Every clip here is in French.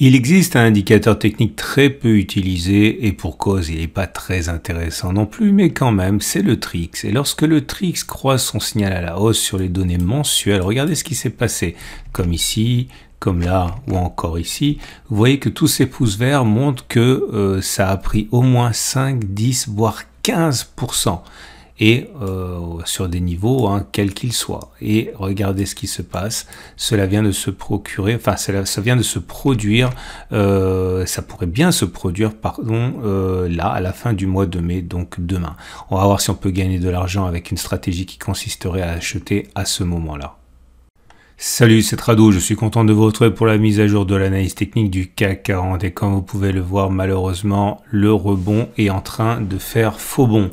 Il existe un indicateur technique très peu utilisé et pour cause il n'est pas très intéressant non plus, mais quand même c'est le TRIX. Et lorsque le TRIX croise son signal à la hausse sur les données mensuelles, regardez ce qui s'est passé, comme ici, comme là ou encore ici, vous voyez que tous ces pouces verts montrent que euh, ça a pris au moins 5, 10, voire 15% et euh, sur des niveaux, quel hein, quels qu'ils soient. Et regardez ce qui se passe. Cela vient de se procurer, enfin, cela, ça vient de se produire, euh, ça pourrait bien se produire, pardon, euh, là, à la fin du mois de mai, donc demain. On va voir si on peut gagner de l'argent avec une stratégie qui consisterait à acheter à ce moment-là. Salut, c'est Trado, je suis content de vous retrouver pour la mise à jour de l'analyse technique du CAC 40 et comme vous pouvez le voir malheureusement le rebond est en train de faire faux bon.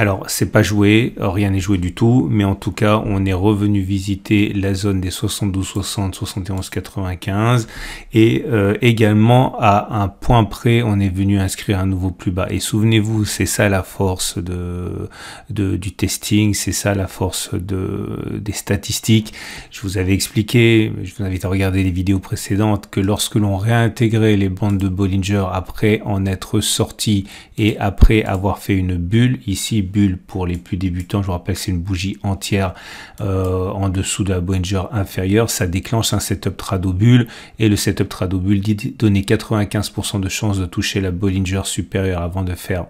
Alors, c'est pas joué, rien n'est joué du tout, mais en tout cas, on est revenu visiter la zone des 72, 60, 71, 95, et euh, également à un point près, on est venu inscrire un nouveau plus bas. Et souvenez-vous, c'est ça la force de, de du testing, c'est ça la force de, des statistiques. Je vous avais expliqué, je vous invite à regarder les vidéos précédentes, que lorsque l'on réintégrait les bandes de Bollinger après en être sorti et après avoir fait une bulle, ici bulles pour les plus débutants. Je vous rappelle c'est une bougie entière euh, en dessous de la Bollinger inférieure. Ça déclenche un setup trado bulle et le setup trado bulle dit donner 95% de chance de toucher la Bollinger supérieure avant de faire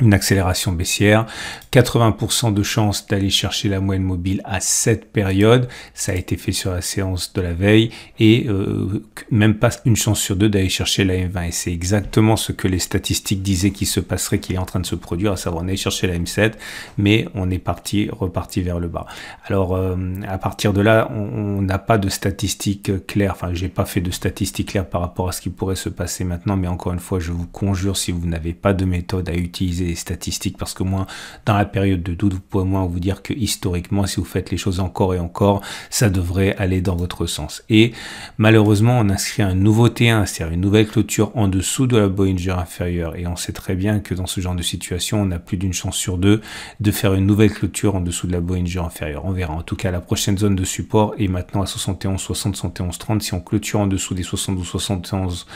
une accélération baissière, 80% de chance d'aller chercher la moyenne mobile à cette période, ça a été fait sur la séance de la veille, et euh, même pas une chance sur deux d'aller chercher la M20, et c'est exactement ce que les statistiques disaient qui se passerait, qui est en train de se produire, à savoir on chercher la M7, mais on est parti, reparti vers le bas. Alors euh, à partir de là, on n'a pas de statistiques claires, enfin j'ai pas fait de statistiques claires par rapport à ce qui pourrait se passer maintenant, mais encore une fois, je vous conjure, si vous n'avez pas de méthode à utiliser, statistiques parce que moi dans la période de doute, vous pouvez moins vous dire que historiquement, si vous faites les choses encore et encore, ça devrait aller dans votre sens. Et malheureusement, on inscrit un nouveau T1, c'est-à-dire une nouvelle clôture en dessous de la Bollinger inférieure. Et on sait très bien que dans ce genre de situation, on a plus d'une chance sur deux de faire une nouvelle clôture en dessous de la Bollinger inférieure. On verra. En tout cas, la prochaine zone de support est maintenant à 71, 60, 71, 30. Si on clôture en dessous des 72, 71,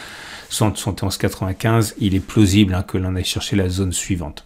71-95, il est plausible hein, que l'on aille chercher la zone suivante.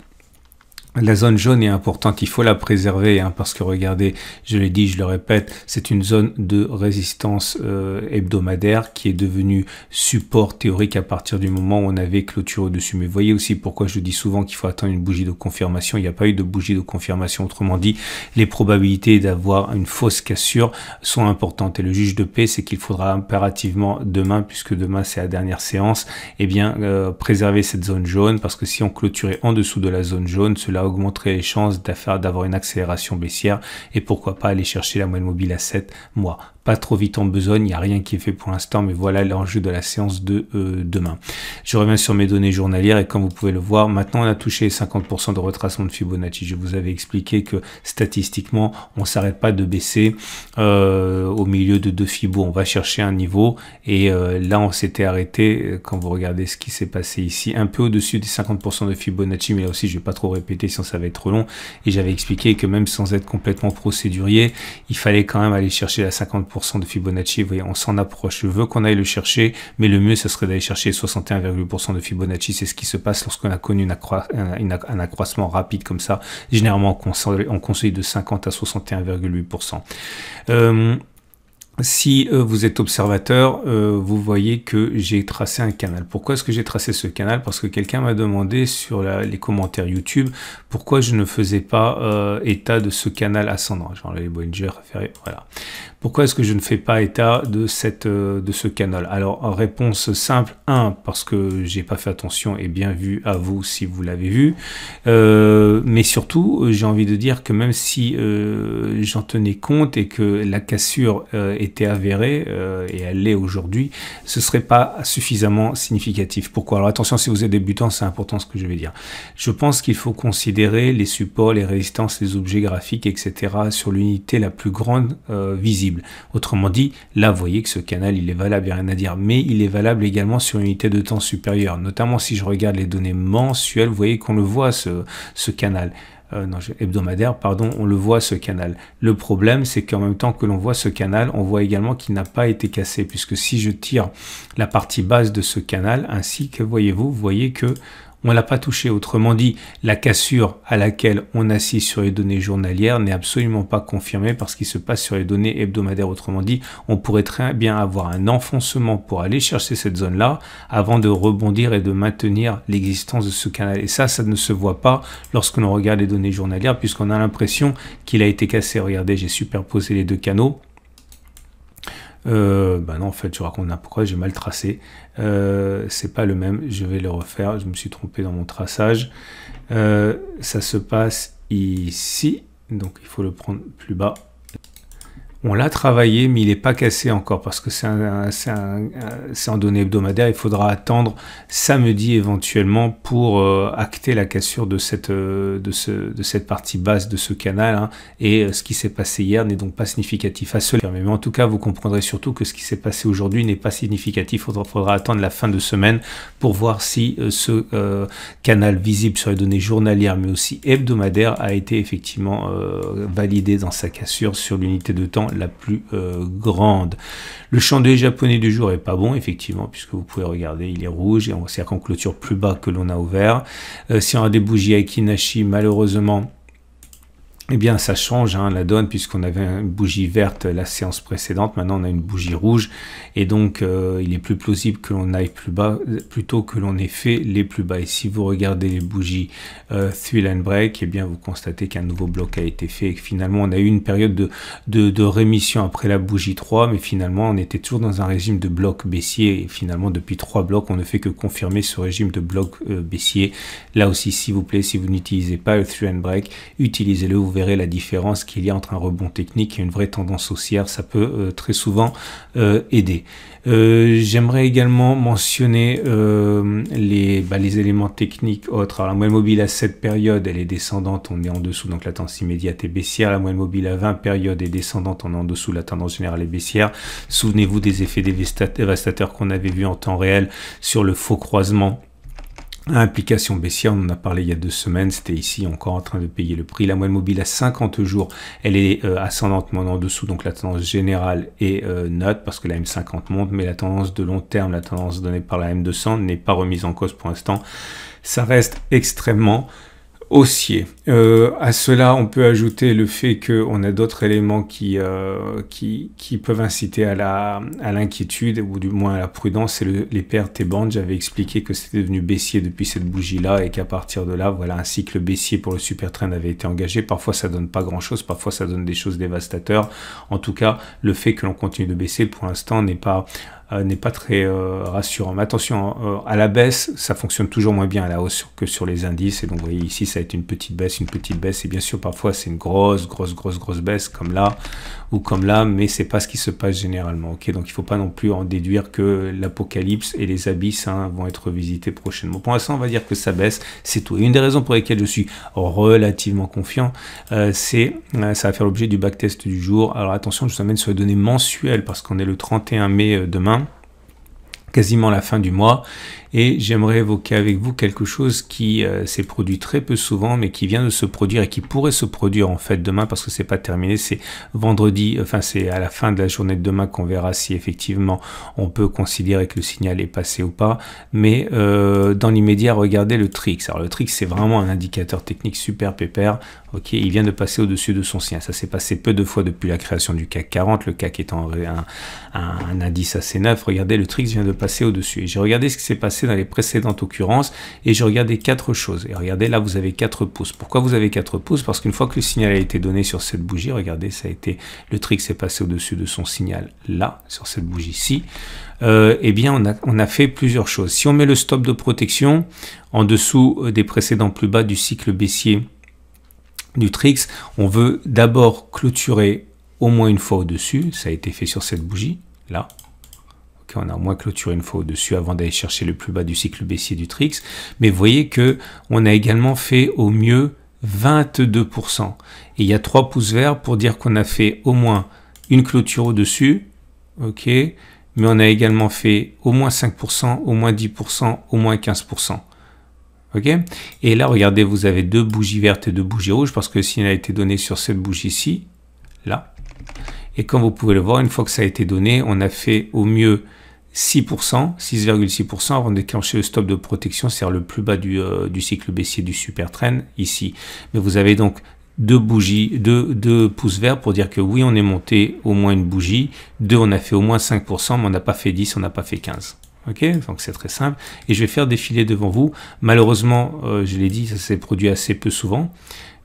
La zone jaune est importante, il faut la préserver hein, parce que regardez, je l'ai dit, je le répète, c'est une zone de résistance euh, hebdomadaire qui est devenue support théorique à partir du moment où on avait clôture au-dessus. Mais voyez aussi pourquoi je dis souvent qu'il faut attendre une bougie de confirmation. Il n'y a pas eu de bougie de confirmation. Autrement dit, les probabilités d'avoir une fausse cassure sont importantes. Et le juge de paix, c'est qu'il faudra impérativement demain, puisque demain c'est la dernière séance, eh bien euh, préserver cette zone jaune parce que si on clôturait en dessous de la zone jaune, cela augmenter les chances d'avoir une accélération baissière et pourquoi pas aller chercher la moyenne mobile à 7 mois. Pas trop vite en besogne, il n'y a rien qui est fait pour l'instant, mais voilà l'enjeu de la séance de euh, demain. Je reviens sur mes données journalières et comme vous pouvez le voir, maintenant on a touché 50% de retracement de Fibonacci. Je vous avais expliqué que statistiquement, on s'arrête pas de baisser euh, au milieu de deux Fibo. On va chercher un niveau et euh, là on s'était arrêté, quand vous regardez ce qui s'est passé ici, un peu au-dessus des 50% de Fibonacci, mais là aussi je vais pas trop répéter ça va être trop long. Et j'avais expliqué que même sans être complètement procédurier, il fallait quand même aller chercher la 50% de Fibonacci. Vous voyez, on s'en approche. Je veux qu'on aille le chercher, mais le mieux, ce serait d'aller chercher 61,8% de Fibonacci. C'est ce qui se passe lorsqu'on a connu une un accroissement rapide comme ça. Généralement, on conseille, de 50 à 61,8% si euh, vous êtes observateur, euh, vous voyez que j'ai tracé un canal. Pourquoi est-ce que j'ai tracé ce canal Parce que quelqu'un m'a demandé sur les commentaires YouTube pourquoi je ne faisais pas euh, état de ce canal ascendant. les Bollinger, voilà. Pourquoi est-ce que je ne fais pas état de, cette, de ce canal Alors, réponse simple, un parce que j'ai pas fait attention et bien vu à vous si vous l'avez vu. mais surtout, j'ai envie de dire que même si j'en tenais compte et que la cassure est avérée, euh, et elle l'est aujourd'hui, ce serait pas suffisamment significatif. Pourquoi Alors attention, si vous êtes débutant, c'est important ce que je vais dire. Je pense qu'il faut considérer les supports, les résistances, les objets graphiques, etc. sur l'unité la plus grande euh, visible. Autrement dit, là, vous voyez que ce canal, il est valable, rien à dire, mais il est valable également sur une unité de temps supérieure. Notamment si je regarde les données mensuelles, voyez qu'on le voit, ce, ce canal. Euh, hebdomadaire, pardon, on le voit ce canal. Le problème, c'est qu'en même temps que l'on voit ce canal, on voit également qu'il n'a pas été cassé, puisque si je tire la partie basse de ce canal, ainsi que voyez-vous, vous voyez que on ne l'a pas touché. Autrement dit, la cassure à laquelle on assiste sur les données journalières n'est absolument pas confirmée par ce qui se passe sur les données hebdomadaires. Autrement dit, on pourrait très bien avoir un enfoncement pour aller chercher cette zone-là avant de rebondir et de maintenir l'existence de ce canal. Et ça, ça ne se voit pas lorsque l'on regarde les données journalières puisqu'on a l'impression qu'il a été cassé. Regardez, j'ai superposé les deux canaux euh, ben non, en fait, je raconte n'importe pourquoi j'ai mal tracé. Euh, c'est pas le même, je vais le refaire. Je me suis trompé dans mon traçage. Euh, ça se passe ici, donc il faut le prendre plus bas. On l'a travaillé, mais il n'est pas cassé encore parce que c'est en données hebdomadaires. Il faudra attendre samedi éventuellement pour euh, acter la cassure de cette, euh, de, de cette partie basse de ce canal. Hein. et euh, ce qui s'est passé hier n'est donc pas significatif à cela. Mais en tout cas, vous comprendrez surtout que ce qui s'est passé aujourd'hui n'est pas significatif. Il faudra, faudra, attendre la fin de semaine pour voir si ce canal visible sur les données journalières mais aussi hebdomadaires a été effectivement validé dans sa cassure sur l'unité de temps la plus euh, grande. Le chandelier japonais du jour est pas bon, effectivement, puisque vous pouvez regarder, il est rouge, et on sert qu'en clôture plus bas que l'on a ouvert. Euh, si on a des bougies à Kinashi, malheureusement, eh bien ça change hein, la donne puisqu'on avait une bougie verte la séance précédente, maintenant on a une bougie rouge et donc euh, il est plus plausible que l'on aille plus bas plutôt que l'on ait fait les plus bas. Et si vous regardez les bougies euh, Thrill and Break, et eh bien vous constatez qu'un nouveau bloc a été fait et finalement on a eu une période de, de, rémission après la bougie 3 mais finalement on était toujours dans un régime de bloc baissier et finalement depuis trois blocs on ne fait que confirmer ce régime de bloc euh, baissier. Là aussi s'il vous plaît si vous n'utilisez pas le Thrill and Break, utilisez-le, la différence qu'il y a entre un rebond technique et une vraie tendance haussière, ça peut euh, très souvent euh, aider. Euh, j'aimerais également mentionner les, bah, les, éléments techniques autres. Alors, la moyenne mobile à 7 périodes, elle est descendante, on est en dessous, donc la tendance immédiate est baissière. La moyenne mobile à 20 périodes est descendante, on est en dessous, la tendance générale est baissière. Souvenez-vous des effets des dévastateurs qu'on avait vu en temps réel sur le faux croisement Implication baissière, on en a parlé il y a deux semaines, c'était ici encore en train de payer le prix. La moyenne mobile à 50 jours, elle est euh, ascendante, maintenant en dessous, donc la tendance générale est euh, note parce que la M50 monte, mais la tendance de long terme, la tendance donnée par la M200 n'est pas remise en cause pour l'instant. Ça reste extrêmement haussier. Euh, à cela, on peut ajouter le fait qu'on a d'autres éléments euh, qui, qui, peuvent inciter à la à l'inquiétude ou du moins à la prudence. C'est les pertes et bandes. J'avais expliqué que c'était devenu baissier depuis cette bougie-là et qu'à partir de là, voilà, un cycle baissier pour le super train avait été engagé. Parfois, ça donne pas grand-chose. Parfois, ça donne des choses dévastateurs. En tout cas, le fait que l'on continue de baisser pour l'instant n'est pas euh, n'est pas très euh, rassurant. Mais attention, euh, à la baisse, ça fonctionne toujours moins bien à la hausse que sur les indices. Et donc, vous voyez ici, ça a été une petite baisse, une petite baisse. Et bien sûr, parfois, c'est une grosse, grosse, grosse, grosse baisse, comme là ou comme là, mais c'est pas ce qui se passe généralement. Ok, donc il faut pas non plus en déduire que l'apocalypse et les abysses hein, vont être visités prochainement. Pour l'instant, on va dire que ça baisse, c'est tout. Et une des raisons pour lesquelles je suis relativement confiant, c'est ça va faire l'objet du backtest du jour. Alors attention, je vous amène sur les données mensuelles parce qu'on est le 31 mai demain quasiment la fin du mois et j'aimerais évoquer avec vous quelque chose qui euh, s'est produit très peu souvent mais qui vient de se produire et qui pourrait se produire en fait demain parce que c'est pas terminé, c'est vendredi, enfin c'est à la fin de la journée de demain qu'on verra si effectivement on peut considérer que le signal est passé ou pas, mais euh, dans l'immédiat regardez le Trix. Alors le Trix c'est vraiment un indicateur technique super pépère, ok, il vient de passer au-dessus de son sien, ça s'est passé peu de fois depuis la création du CAC 40, le CAC étant un, un indice assez neuf, regardez le Trix vient de passer au-dessus et j'ai regardé ce qui s'est passé dans les précédentes occurrences et je regardais quatre choses. Et regardez, là, vous avez quatre pouces. Pourquoi vous avez quatre pouces Parce qu'une fois que le signal a été donné sur cette bougie, regardez, ça a été le trix s'est passé au-dessus de son signal là, sur cette bougie-ci. et euh, eh bien, on a, on a fait plusieurs choses. Si on met le stop de protection en dessous euh, des précédents plus bas du cycle baissier du trix on veut d'abord clôturer au moins une fois au-dessus. Ça a été fait sur cette bougie là qu'on a au moins clôturé une fois au-dessus avant d'aller chercher le plus bas du cycle baissier du TRIX. Mais vous voyez que on a également fait au mieux 22%. Et il y a trois pouces verts pour dire qu'on a fait au moins une clôture au-dessus. OK mais on a également fait au moins 5%, au moins 10%, au moins 15%. OK Et là, regardez, vous avez deux bougies vertes et deux bougies rouges parce que le signal a été donné sur cette bougie ici, là. Et comme vous pouvez le voir, une fois que ça a été donné, on a fait au mieux 6%, 6,6% avant de déclencher le stop de protection, c'est-à-dire le plus bas euh, du, cycle baissier du super train ici. Mais vous avez donc deux bougies, deux, pouces verts pour dire que oui, on est monté au moins une bougie, deux, on a fait au moins 5%, mais on n'a pas fait 10, on n'a pas fait 15. Ok, donc c'est très simple. Et je vais faire défiler devant vous. Malheureusement, euh, je l'ai dit, ça s'est produit assez peu souvent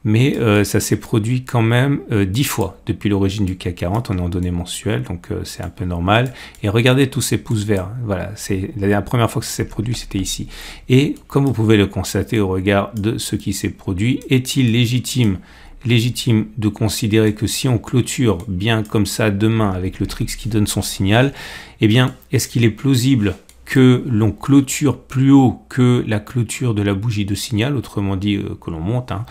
mais euh, ça s'est produit quand même euh, dix fois depuis l'origine du CAC 40, on est en données mensuelles, donc euh, c'est un peu normal. Et regardez tous ces pouces verts, hein. voilà, c'est la première fois que ça s'est produit, c'était ici. Et comme vous pouvez le constater au regard de ce qui s'est produit, est-il légitime légitime de considérer que si on clôture bien comme ça demain avec le Trix qui donne son signal, eh bien, est-ce qu'il est plausible que l'on clôture plus haut que la clôture de la bougie de signal, autrement dit euh, que l'on monte, hein,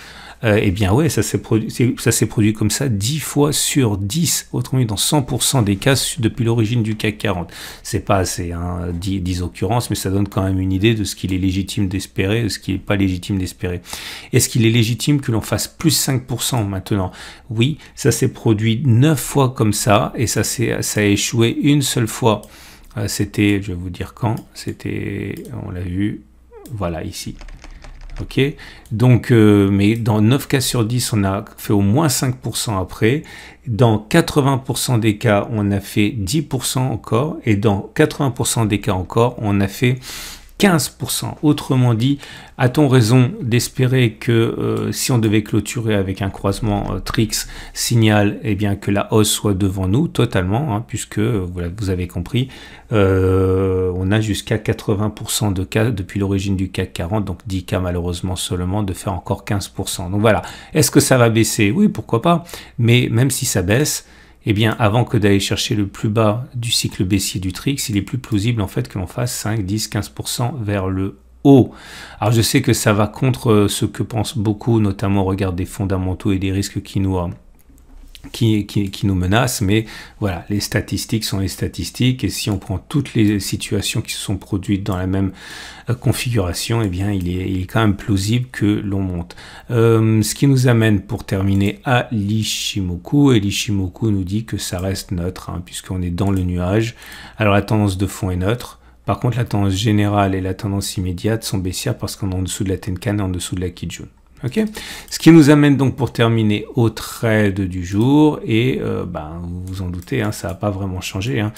euh, eh bien ouais, ça s'est produit, comme ça 10 fois sur 10, autrement dit dans 100% des cas depuis l'origine du CAC 40. C'est pas assez, hein, 10, mais ça donne quand même une idée de ce qu'il est légitime d'espérer, de ce qui n'est pas légitime d'espérer. Est-ce qu'il est légitime que l'on fasse plus 5% maintenant Oui, ça s'est produit 9 fois comme ça, et ça, ça a échoué une seule fois. Euh, c'était, je vais vous dire quand, c'était, on l'a vu, voilà, ici. Ok Donc, euh, mais dans 9 cas sur 10, on a fait au moins 5% après. Dans 80% des cas, on a fait 10% encore. Et dans 80% des cas encore, on a fait 15%. Autrement dit, a-t-on raison d'espérer que euh, si on devait clôturer avec un croisement euh, Trix signal, eh bien que la hausse soit devant nous totalement, hein, puisque euh, vous avez compris, on a jusqu'à 80% de cas depuis l'origine du CAC 40, donc 10 cas malheureusement seulement, de faire encore 15%. Donc voilà, est-ce que ça va baisser Oui, pourquoi pas, mais même si ça baisse, eh bien, avant que d'aller chercher le plus bas du cycle baissier du TRIX, il est plus plausible en fait que l'on fasse 5, 10, 15% vers le haut. Alors je sais que ça va contre euh, ce que pensent beaucoup, notamment au regard des fondamentaux et des risques qui nous qui, nous menace, mais voilà, les statistiques sont les statistiques, et si on prend toutes les situations qui se sont produites dans la même euh, configuration, eh bien, il est, quand même plausible que l'on monte. Euh, ce qui nous amène, pour terminer, à l'Ishimoku, et l'Ishimoku nous dit que ça reste neutre, hein, puisqu'on est dans le nuage. Alors la tendance de fond est neutre, par contre, la tendance générale et la tendance immédiate sont baissières parce qu'on est en dessous de la Tenkan et en dessous de la Kijun. Ce qui nous amène donc pour terminer au trade du jour, et euh, ben, vous vous en doutez, hein, ça n'a pas vraiment changé. Hein.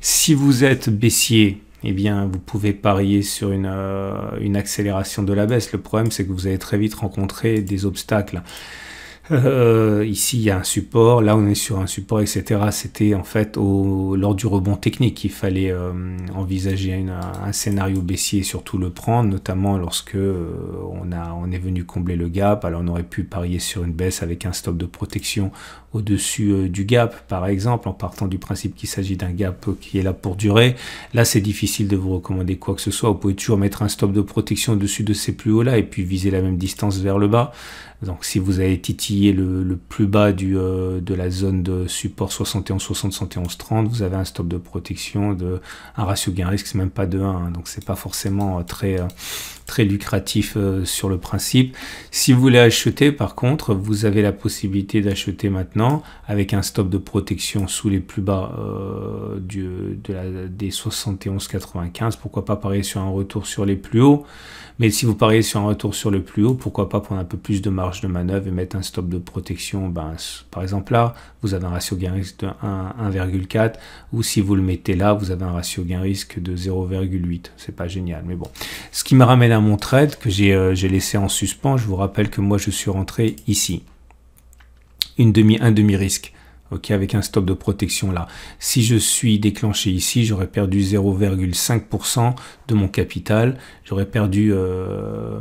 Si vous êtes baissier, eh bien, vous pouvez parier sur une, euh, une accélération de la baisse. Le problème, c'est que vous allez très vite rencontrer des obstacles. Euh, ici, il y a un support. Là, on est sur un support, etc. C'était en fait lors du rebond technique qu'il fallait euh, envisager un scénario baissier et surtout le prendre, notamment lorsque euh, on, a, on est venu combler le gap. Alors, on aurait pu parier sur une baisse avec un stop de protection au-dessus du gap, par exemple, en partant du principe qu'il s'agit d'un gap qui est là pour durer. Là, c'est difficile de vous recommander quoi que ce soit. Vous pouvez toujours mettre un stop de protection au-dessus de ces plus hauts là et puis viser la même distance vers le bas. Donc, si vous avez titi est le, plus bas du, euh, de la zone de support 71, 60, 71, 30, vous avez un stop de protection de un ratio gain risque, c'est même pas de 1, hein. donc c'est pas forcément euh, très euh, très lucratif euh, sur le principe. Si vous voulez acheter, par contre, vous avez la possibilité d'acheter maintenant avec un stop de protection sous les plus bas euh, du, de la, des 71,95. Pourquoi pas parier sur un retour sur les plus hauts Mais si vous pariez sur un retour sur le plus haut, pourquoi pas prendre un peu plus de marge de manœuvre et mettre un stop de protection ben, Par exemple, là, vous avez un ratio gain-risque de 1,4 ou si vous le mettez là, vous avez un ratio gain-risque de 0,8. C'est pas génial, mais bon. Ce qui me ramène à mon trade que euh, j'ai laissé en suspens. Je vous rappelle que moi, je suis rentré ici. Une demi, un demi-risque. OK, avec un stop de protection là. Si je suis déclenché ici, j'aurais perdu 0,5% de mon capital, j'aurais perdu euh,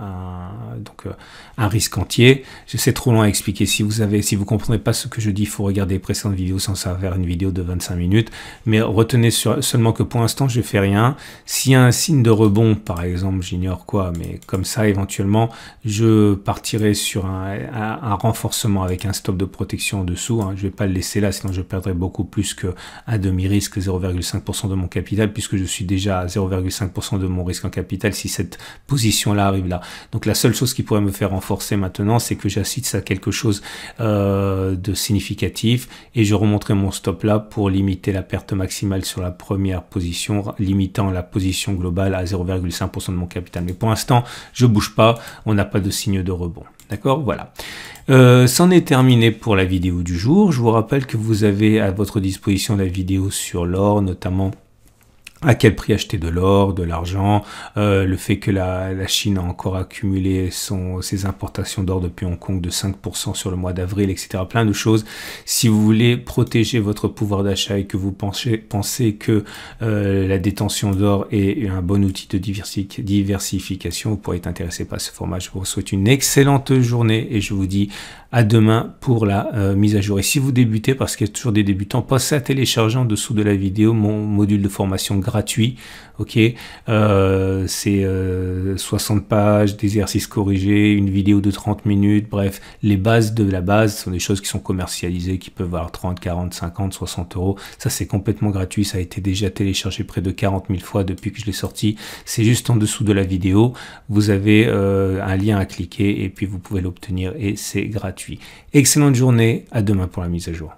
un, donc, euh, un risque entier. je sais trop long à expliquer. Si vous avez, si vous comprenez pas ce que je dis, il faut regarder les précédentes vidéos sans savoir faire une vidéo de 25 minutes. Mais retenez sur, seulement que pour l'instant, je fais rien. S'il y a un signe de rebond, par exemple, j'ignore quoi, mais comme ça, éventuellement, je partirai sur un, renforcement avec un stop de protection en dessous. Hein. Je vais pas le laisser là, sinon je perdrai beaucoup plus que à demi-risque 0,5% de mon capital puisque je suis déjà à 0,5% 5% de mon risque en capital si cette position-là arrive là. Donc la seule chose qui pourrait me faire renforcer maintenant, c'est que j'assiste à quelque chose euh, de significatif et je remonterai mon stop là pour limiter la perte maximale sur la première position, limitant la position globale à 0,5% de mon capital. Mais pour l'instant, je bouge pas, on n'a pas de signe de rebond. D'accord Voilà. Euh, c'en est terminé pour la vidéo du jour. Je vous rappelle que vous avez à votre disposition la vidéo sur l'or, notamment à quel prix acheter de l'or, de l'argent, euh, le fait que la, Chine a encore accumulé son, ses importations d'or depuis Hong Kong de 5% sur le mois d'avril, etc. Plein de choses. Si vous voulez protéger votre pouvoir d'achat et que vous pensez, que euh, la détention d'or est un bon outil de diversification, vous pourrez être intéressé par ce format. Je vous souhaite une excellente journée et je vous dis à demain pour la euh, mise à jour. Et si vous débutez, parce qu'il y a toujours des débutants, passez à télécharger en dessous de la vidéo mon module de formation gratuit. Ok, euh, c'est 60 euh, pages d'exercices corrigés, une vidéo de 30 minutes, bref, les bases de la base sont des choses qui sont commercialisées, qui peuvent valoir 30, 40, 50, 60 euros. Ça, c'est complètement gratuit. Ça a été déjà téléchargé près de 40 000 fois depuis que je l'ai sorti. C'est juste en dessous de la vidéo. Vous avez euh, un lien à cliquer et puis vous pouvez l'obtenir et c'est gratuit. Excellente journée. À demain pour la mise à jour.